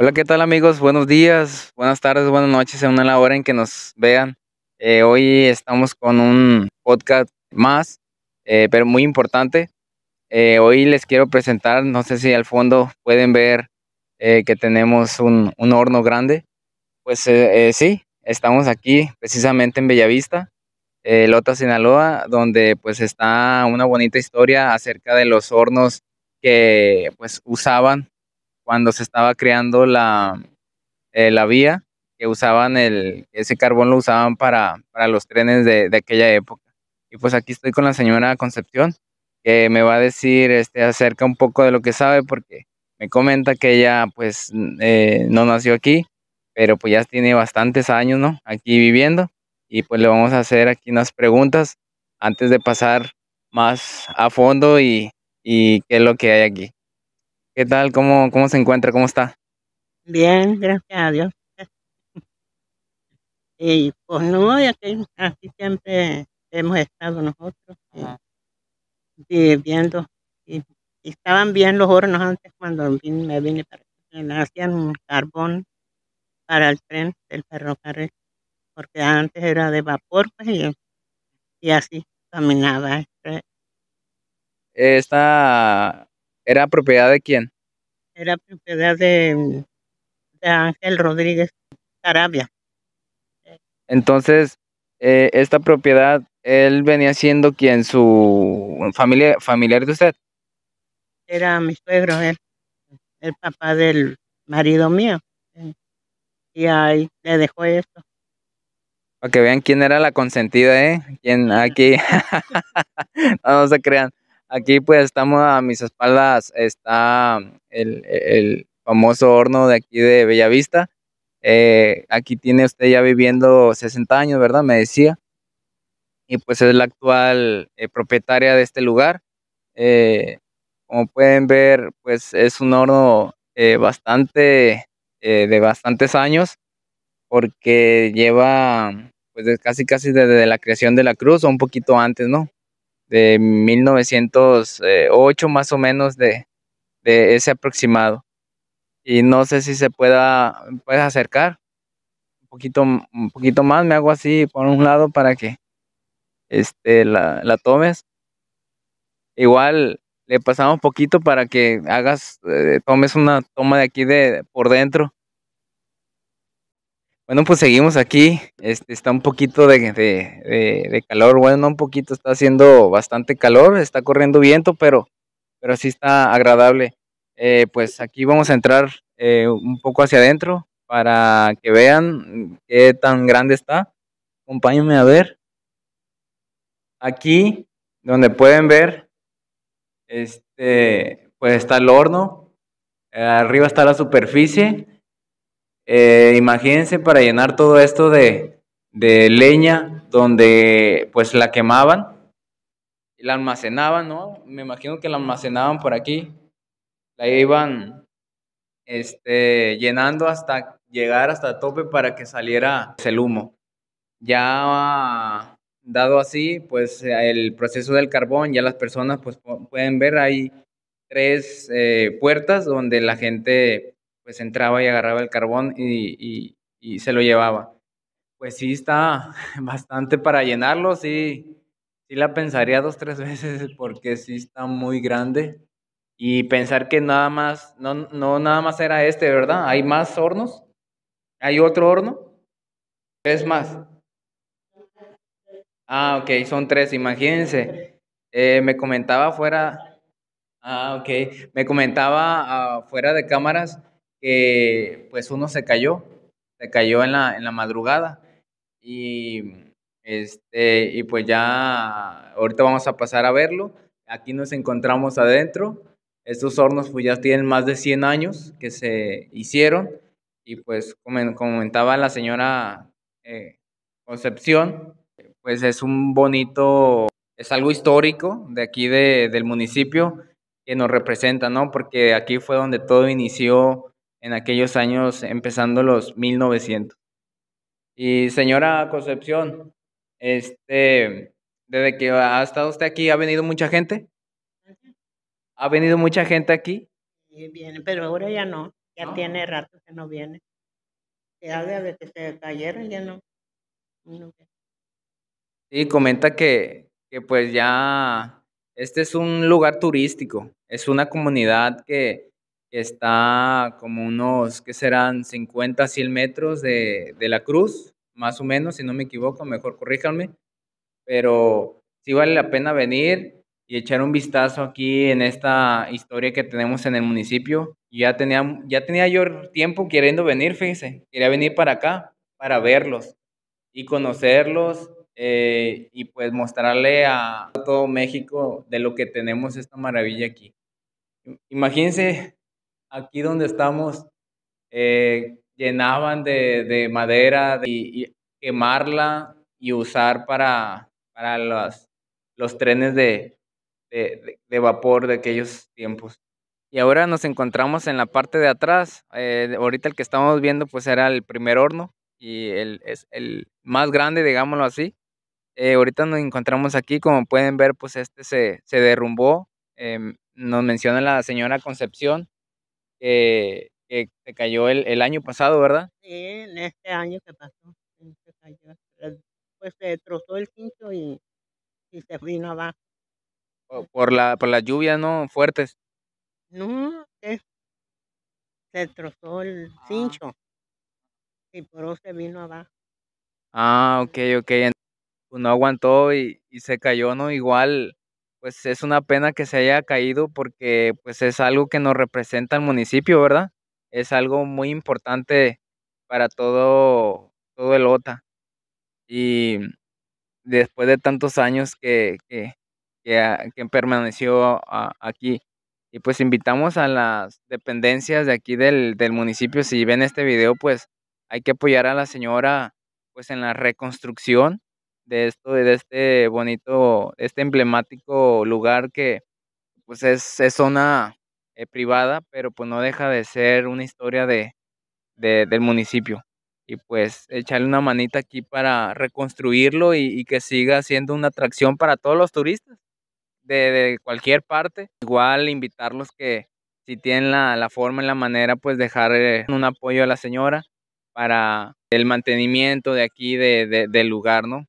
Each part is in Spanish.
Hola, ¿qué tal amigos? Buenos días, buenas tardes, buenas noches, según la hora en que nos vean. Eh, hoy estamos con un podcast más, eh, pero muy importante. Eh, hoy les quiero presentar, no sé si al fondo pueden ver que tenemos un, un, horno grande. Pues sí, estamos aquí precisamente en Bellavista, Lota, Sinaloa, donde pues está una bonita historia acerca de los hornos que pues usaban cuando se estaba creando la, eh, la vía, que usaban el, ese carbón lo usaban para, los trenes de, de, aquella época. Y pues aquí estoy con la señora Concepción, que me va a decir este, acerca un poco de lo que sabe, porque me comenta que ella pues eh, no nació aquí, pero pues ya tiene bastantes años, ¿no? Aquí viviendo. Y pues le vamos a hacer aquí unas preguntas antes de pasar más a fondo y, y qué es lo que hay aquí. ¿Qué tal? ¿Cómo, cómo se encuentra? ¿Cómo está? Bien, gracias a Dios. y pues no, ya aquí, aquí siempre hemos estado nosotros eh, viviendo. Y, estaban bien los hornos antes cuando me vine para un Hacían carbón para el tren del ferrocarril, porque antes era de vapor, pues, y, así caminaba. Este. Está ¿Era propiedad de quién? Era propiedad de, de Ángel Rodríguez Carabia. Entonces, eh, esta propiedad, él venía siendo quien su familia, familiar de usted. Era mi suegro, él, el papá del marido mío. Y ahí le dejó esto. Para que vean quién era la consentida, ¿eh? Quién aquí. no, se crean. Aquí pues estamos a mis espaldas, está el, famoso horno de aquí de Bellavista. Eh, aquí tiene usted ya viviendo 60 años, ¿verdad? Me decía. Y pues es la actual eh, propietaria de este lugar. Eh, como pueden ver, pues es un horno bastante, de bastantes años, porque lleva pues casi casi desde la creación de la cruz o un poquito antes, ¿no? de 1908 eh, más o menos de, de ese aproximado. Y no sé si se pueda acercar un poquito, un poquito más, me hago así por un lado para que este, la, tomes. Igual le pasamos poquito para que hagas, eh, tomes una toma de aquí de por dentro bueno, pues seguimos aquí. Este, está un poquito de, calor. Bueno, un poquito, está haciendo bastante calor. Está corriendo viento, pero, pero sí está agradable. Eh, pues aquí vamos a entrar eh, un poco hacia adentro para que vean qué tan grande está. Acompáñenme a ver. Aquí, donde pueden ver, este, pues está el horno. Eh, arriba está la superficie eh, imagínense para llenar todo esto de, leña donde pues la quemaban y la almacenaban, ¿no? Me imagino que la almacenaban por aquí, la iban este, llenando hasta llegar hasta tope para que saliera el humo. Ya dado así, pues el proceso del carbón, ya las personas pues pueden ver ahí tres eh, puertas donde la gente pues entraba y agarraba el carbón y, y, se lo llevaba. Pues sí está bastante para llenarlo, sí, sí la pensaría dos, tres veces porque sí está muy grande. Y pensar que nada más, no, no nada más era este, ¿verdad? Hay más hornos, hay otro horno, tres más. Ah, ok, son tres, imagínense. Eh, me comentaba fuera, ah, ok, me comentaba afuera ah, fuera de cámaras que pues uno se cayó, se cayó en la, madrugada y, este, y pues ya ahorita vamos a pasar a verlo. Aquí nos encontramos adentro. Estos hornos pues ya tienen más de 100 años que se hicieron y pues como comentaba la señora eh, Concepción, pues es un bonito, es algo histórico de aquí del municipio que nos representa, ¿no? Porque aquí fue donde todo inició en aquellos años, empezando los 1900. Y señora Concepción, este, desde que ha estado usted aquí, ¿ha venido mucha gente? ¿Ha venido mucha gente aquí? Sí, viene, pero ahora ya no, ya tiene rato que no viene. Se que se cayeron, ya no. Sí, comenta que pues ya este es un lugar turístico, es una comunidad que, está como unos, ¿qué serán? 50, 100 metros de, la cruz, más o menos, si no me equivoco, mejor corríjanme. Pero sí vale la pena venir y echar un vistazo aquí en esta historia que tenemos en el municipio. Ya tenía, ya tenía yo tiempo queriendo venir, fíjense, quería venir para acá para verlos y conocerlos eh, y pues mostrarle a todo México de lo que tenemos esta maravilla aquí. Imagínense aquí donde estamos eh, llenaban de, madera y, quemarla y usar para, para los, los trenes de, de, vapor de aquellos tiempos. Y ahora nos encontramos en la parte de atrás. Eh, ahorita el que estamos viendo pues era el primer horno y el, es el más grande, digámoslo así. Eh, ahorita nos encontramos aquí, como pueden ver, pues este se, se derrumbó. Em, nos menciona la señora Concepción que, se cayó el, año pasado, ¿verdad? Sí, en este año que pasó, eh, Pues se trozó el cincho y, y se vino abajo. Por, la, por las lluvias, ¿no? Fuertes. No, se, trozó el ah. cincho y por eso se vino abajo. Ah, ok, ok. uno pues, no aguantó y, y se cayó, ¿no? Igual pues es una pena que se haya caído porque pues es algo que nos representa al municipio, ¿verdad? Es algo muy importante para todo, todo el OTA. Y después de tantos años que, que, que, ah, permaneció aquí. Y pues invitamos a las dependencias de aquí del, municipio, si ven este video, pues hay que apoyar a la señora pues en la reconstrucción de esto, de este bonito, este emblemático lugar que pues es, zona eh, privada, pero pues no deja de ser una historia de, del municipio. Y pues echarle una manita aquí para reconstruirlo y, que siga siendo una atracción para todos los turistas de, cualquier parte. Igual invitarlos que si tienen la, forma y la manera, pues dejar eh, un apoyo a la señora para el mantenimiento de aquí, de, del lugar, ¿no?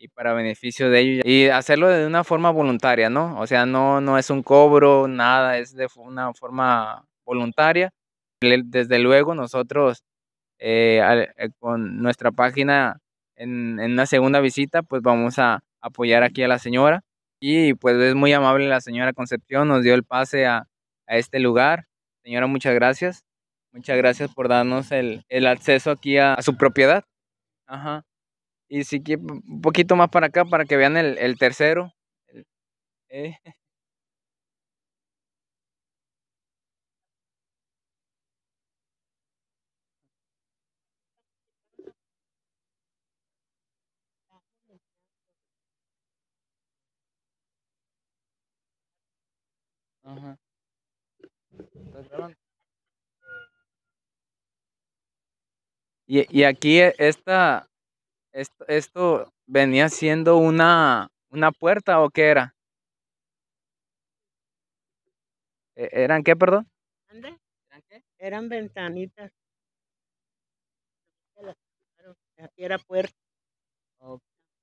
y para beneficio de ellos. Y hacerlo de una forma voluntaria, ¿no? O sea, no, no es un cobro, nada, es de una forma voluntaria. Desde luego nosotros eh, eh, con nuestra página en, en, una segunda visita, pues vamos a apoyar aquí a la señora. Y pues es muy amable la señora Concepción, nos dio el pase a, a este lugar. Señora, muchas gracias. Muchas gracias por darnos el, el acceso aquí a su propiedad. Ajá. Y si quieren, un poquito más para acá para que vean el, el tercero. E. Y, y, aquí e, esta, esto, venía siendo una, una puerta o qué era? E-, ¿Eran qué, perdón? ¿Eran qué? Eran ventanitas. Aquí era puerta.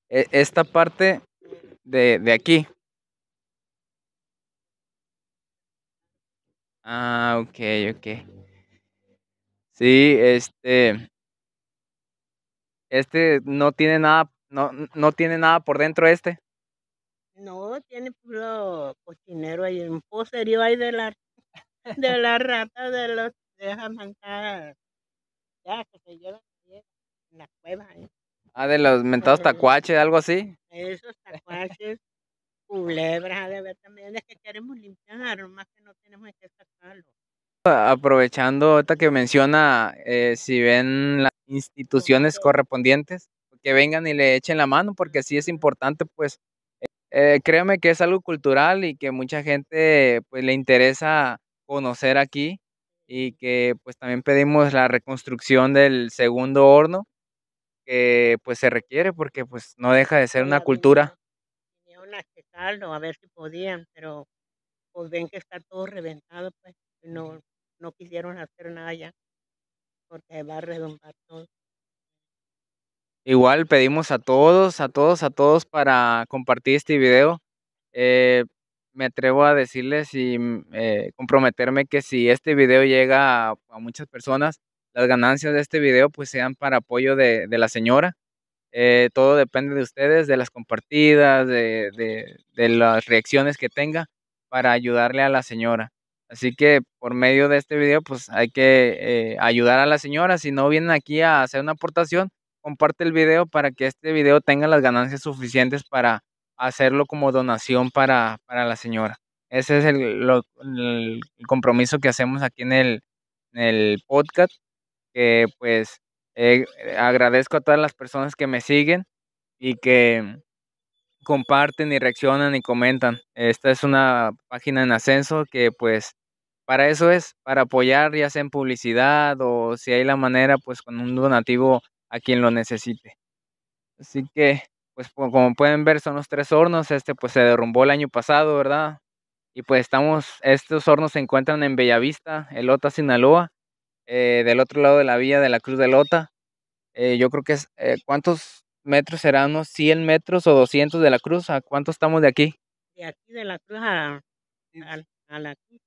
E, esta parte de, de aquí. Ah, ok, ok. Sí, este. Este no tiene nada, no, no tiene nada por dentro este. No, tiene puro cochinero ahí, un poserío ahí de la, de la rata de los de mantar. Ya, que se llevan en la cueva. ahí. ¿eh? Ah, de los mentados tacuaches, algo así. Esos tacuaches, culebras, de ver también, es que queremos limpiar, más que no tenemos que sacarlo. Aprovechando ahorita que menciona, eh, si ven la instituciones correspondientes que vengan y le echen la mano, porque sí es importante, pues, eh, que es algo cultural y que mucha gente, pues, le interesa conocer aquí y que, pues, también pedimos la reconstrucción del segundo horno que, pues, se requiere porque, pues, no deja de ser una cultura. a ver si podían, pero pues ven que está todo reventado, pues, no, no quisieron hacer nada ya porque va a todo. Igual pedimos a todos, a todos, a todos para compartir este video. Eh, me atrevo a decirles y mm, eh, comprometerme que si este video llega a, muchas personas, las ganancias de este video pues sean para apoyo de, la señora. Eh, todo depende de ustedes, de las compartidas, de las reacciones que tenga para ayudarle a la señora. Así que por medio de este video, pues hay que eh, ayudar a la señora. Si no vienen aquí a hacer una aportación, comparte el video para que este video tenga las ganancias suficientes para hacerlo como donación para, la señora. Ese es el, compromiso que hacemos aquí en el, podcast. Que pues eh, agradezco a todas las personas que me siguen y que comparten y reaccionan y comentan. Esta es una página en ascenso que pues para eso es, para apoyar ya sea en publicidad o si hay la manera pues con un donativo a quien lo necesite. Así que pues como pueden ver son los tres hornos, este pues se derrumbó el año pasado, ¿verdad? Y pues estamos, estos hornos se encuentran en Bellavista, Elota, Sinaloa, eh, del otro lado de la vía de la Cruz de Lota. Eh, yo creo que es, eh, ¿cuántos metros serán unos 100 metros o 200 de la cruz. ¿A cuánto estamos de aquí? De aquí de la cruz a, la cruz,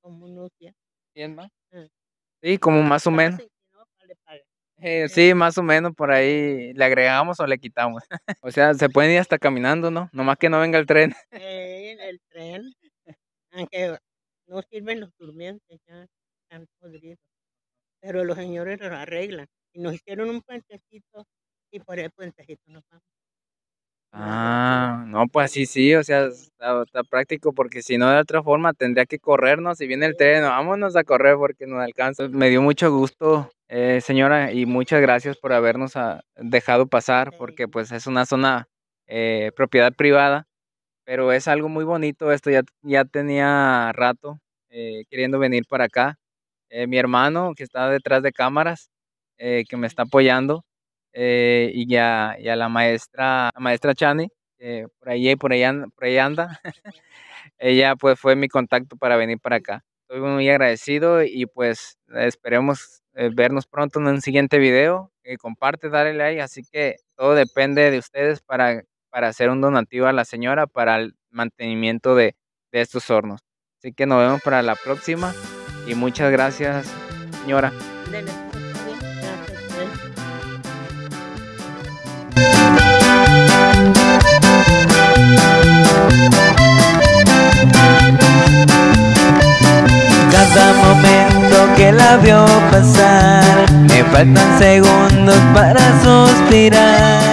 como más? Mm. Sí. como más o menos. Eh, eh. sí, más o menos por ahí le agregamos o le quitamos. o sea, se pueden ir hasta caminando, ¿no? Nomás que no venga el tren. eh, el tren, aunque no sirven los durmientes, ya están podridos. Pero los señores los arreglan. Y nos hicieron un puentecito el Ah, no, pues sí, sí, o sea, está, práctico porque si no de otra forma tendría que corrernos, si viene el tren, vámonos a correr porque no alcanza. Me dio mucho gusto, eh, señora, y muchas gracias por habernos ah, dejado pasar porque pues es una zona eh, propiedad privada, pero es algo muy bonito esto, ya, ya tenía rato eh, queriendo venir para acá. mi hermano que está detrás de cámaras, que me está apoyando, eh, y, a, la maestra, maestra Chani, eh, por ahí por por anda. Ella pues fue mi contacto para venir para acá. Estoy muy agradecido y pues esperemos eh, vernos pronto en un siguiente video. Eh, comparte, dale like, así que todo depende de ustedes para, para hacer un donativo a la señora para el mantenimiento de, de estos hornos. Así que nos vemos para la próxima y muchas gracias, señora. momento que la vio pasar, me faltan segundos para suspirar.